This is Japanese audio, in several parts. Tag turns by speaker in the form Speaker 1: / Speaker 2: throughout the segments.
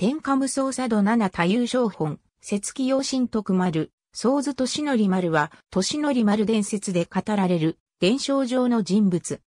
Speaker 1: 天下無双佐渡七多優勝本、節気用心徳丸、宗図年則丸は、年則丸伝説で語られる、伝承上の人物。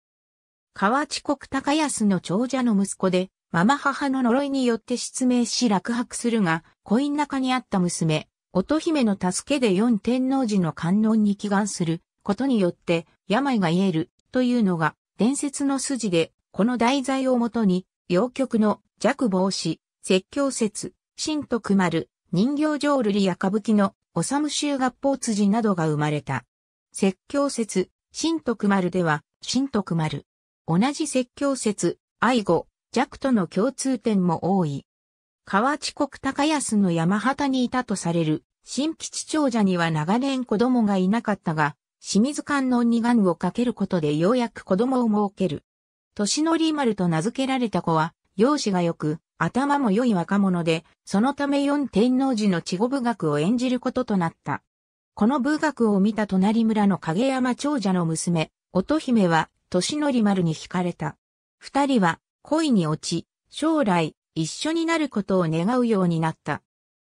Speaker 1: 河内国高安の長者の息子で、ママ母の呪いによって失明し落泊するが、恋中にあった娘、乙姫の助けで四天王寺の観音に祈願することによって病が癒えるというのが伝説の筋で、この題材をもとに、陽極の弱防止、説教説、新徳丸、人形浄瑠璃や歌舞伎の、おさむ修合法辻などが生まれた。説教説、新徳丸では、新徳丸。同じ説教説、愛語、弱との共通点も多い。河内国高安の山畑にいたとされる、新吉長者には長年子供がいなかったが、清水観音に願をかけることでようやく子供を設ける。年のり丸と名付けられた子は、容姿が良く、頭も良い若者で、そのため四天王寺の地語部学を演じることとなった。この部学を見た隣村の影山長者の娘、乙姫は、年のり丸に惹かれた。二人は、恋に落ち、将来、一緒になることを願うようになった。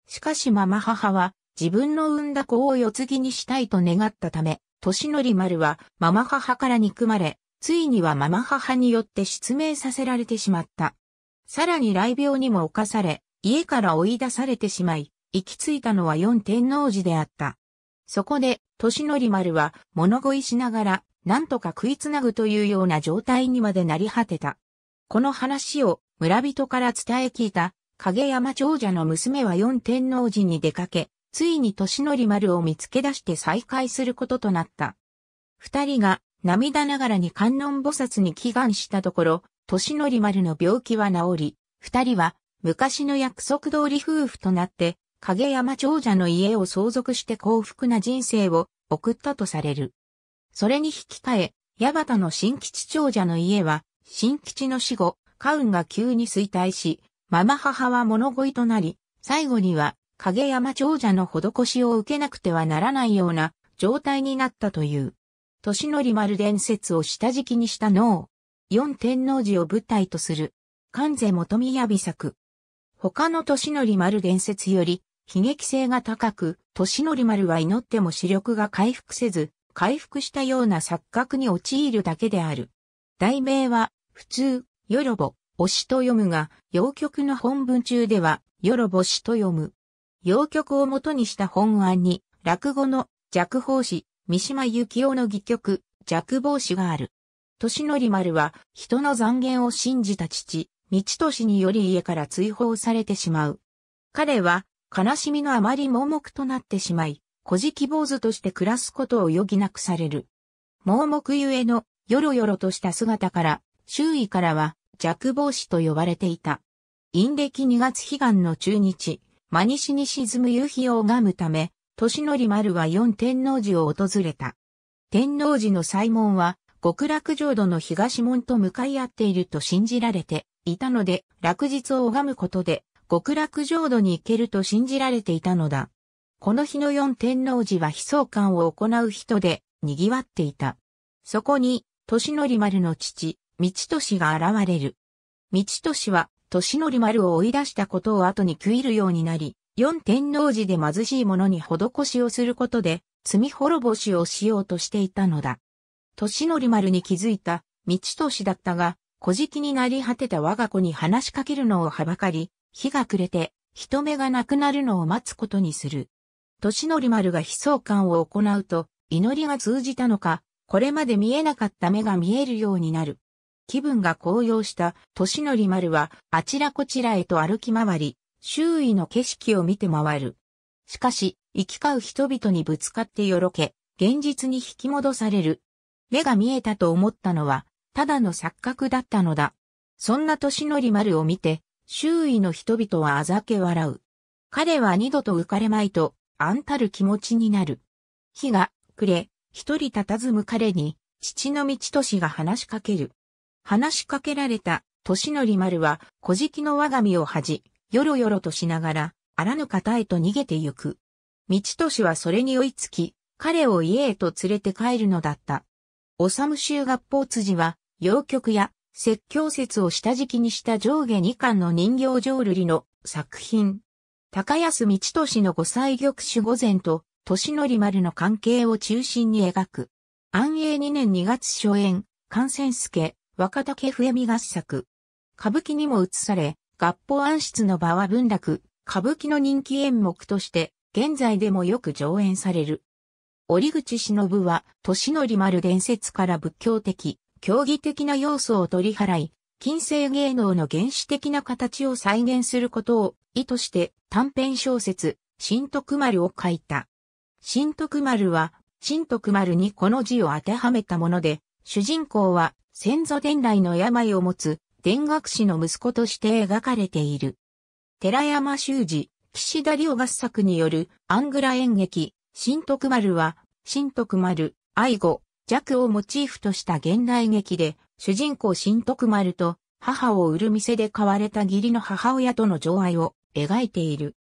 Speaker 1: しかしママ母は、自分の産んだ子を世継ぎにしたいと願ったため、年のり丸は、ママ母から憎まれ、ついにはママ母によって失明させられてしまった。さらに雷病にも侵され、家から追い出されてしまい、行き着いたのは四天王寺であった。そこで、年則丸は物乞いしながら、なんとか食いつなぐというような状態にまでなり果てた。この話を村人から伝え聞いた、影山長者の娘は四天王寺に出かけ、ついに年則丸を見つけ出して再会することとなった。二人が涙ながらに観音菩薩に祈願したところ、年のり丸の病気は治り、二人は昔の約束通り夫婦となって、影山長者の家を相続して幸福な人生を送ったとされる。それに引き換え、矢端の新吉長者の家は、新吉の死後、カウンが急に衰退し、ママ母は物乞いとなり、最後には影山長者の施しを受けなくてはならないような状態になったという。年のり丸伝説を下敷きにした脳。四天王寺を舞台とする、関税元宮作。他の年のり丸伝説より、悲劇性が高く、年のり丸は祈っても視力が回復せず、回復したような錯覚に陥るだけである。題名は、普通、よろぼ、推しと読むが、洋曲の本文中では、よろぼしと読む。洋曲を元にした本案に、落語の、弱法師、三島由紀夫の戯曲、弱法師がある。の則丸は人の残言を信じた父、道年により家から追放されてしまう。彼は悲しみのあまり盲目となってしまい、小じ坊主として暮らすことを余儀なくされる。盲目ゆえの、よろよろとした姿から、周囲からは弱帽子と呼ばれていた。陰暦二月悲願の中日、真西に沈む夕日を拝むため、の則丸は四天王寺を訪れた。天皇寺の祭門は、極楽浄土の東門と向かい合っていると信じられていたので、落日を拝むことで、極楽浄土に行けると信じられていたのだ。この日の四天王寺は悲壮感を行う人で、賑わっていた。そこに、年り丸の父、道俊が現れる。道俊は、年り丸を追い出したことを後に食いるようになり、四天王寺で貧しい者に施しをすることで、罪滅ぼしをしようとしていたのだ。年り丸に気づいた、道年だったが、小敷きになり果てた我が子に話しかけるのをはばかり、日が暮れて、人目がなくなるのを待つことにする。年り丸が悲壮感を行うと、祈りが通じたのか、これまで見えなかった目が見えるようになる。気分が高揚した年り丸は、あちらこちらへと歩き回り、周囲の景色を見て回る。しかし、行き交う人々にぶつかってよろけ、現実に引き戻される目が見えたと思ったのは、ただの錯覚だったのだ。そんな年のり丸を見て、周囲の人々はあざけ笑う。彼は二度と浮かれまいと、あんたる気持ちになる。日が暮れ、一人佇む彼に、父の道俊が話しかける。話しかけられた、のり丸は、小敷の我が身を恥じ、よろよろとしながら、あらぬ方へと逃げてゆく。道俊はそれに追いつき、彼を家へと連れて帰るのだった。オサム州合法辻は、洋曲や説教説を下敷きにした上下2巻の人形浄瑠璃の作品。高安道俊の五歳玉守御前と、年り丸の関係を中心に描く。安永2年2月初演、関仙助、若竹笛見合作。歌舞伎にも移され、合法暗室の場は文楽、歌舞伎の人気演目として、現在でもよく上演される。折口忍は、年のり丸伝説から仏教的、競技的な要素を取り払い、近世芸能の原始的な形を再現することを意図して短編小説、新徳丸を書いた。新徳丸は、新徳丸にこの字を当てはめたもので、主人公は先祖伝来の病を持つ田楽師の息子として描かれている。寺山修司、岸田良合作によるアングラ演劇、新徳丸は新徳丸、愛護、弱をモチーフとした現代劇で、主人公新徳丸と母を売る店で買われた義理の母親との情愛を描いている。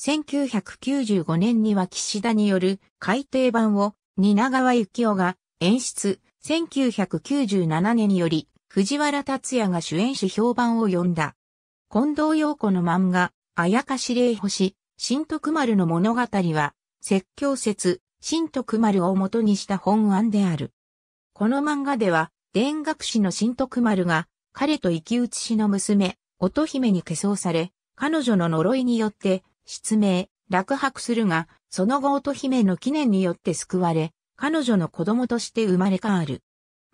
Speaker 1: 1995年には岸田による改訂版を蜷川幸雄が演出、1997年により藤原達也が主演し評判を呼んだ。近藤陽子の漫画、あやかし霊星、新徳丸の物語は、説教説、新徳丸を元にした本案である。この漫画では、田楽師の新徳丸が、彼と生き写しの娘、乙姫に化粧され、彼女の呪いによって、失明、落泊するが、その後乙姫の記念によって救われ、彼女の子供として生まれ変わる。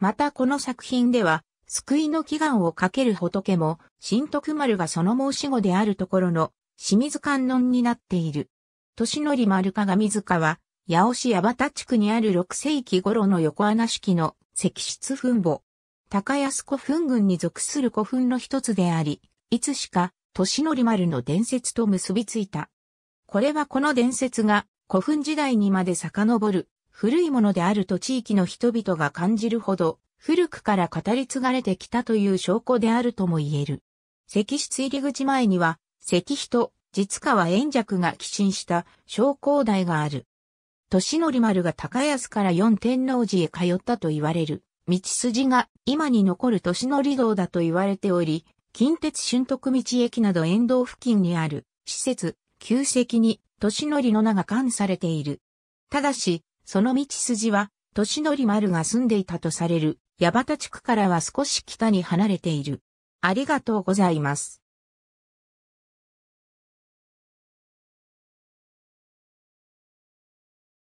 Speaker 1: またこの作品では、救いの祈願をかける仏も、新徳丸がその申し子であるところの、清水観音になっている。年則丸鏡塚は、八尾市八幡地区にある6世紀頃の横穴式の石室墳墓。高安古墳群に属する古墳の一つであり、いつしか、年のり丸の伝説と結びついた。これはこの伝説が古墳時代にまで遡る古いものであると地域の人々が感じるほど古くから語り継がれてきたという証拠であるとも言える。石室入り口前には石碑と実川円尺が寄進した昇降台がある。利則丸が高安から四天王寺へ通ったと言われる、道筋が今に残る利則道だと言われており、近鉄春徳道駅など沿道付近にある施設、旧跡に利則の名が冠されている。ただし、その道筋は、利則丸が住んでいたとされる、八幡地区からは少し北に離れている。ありがとうございます。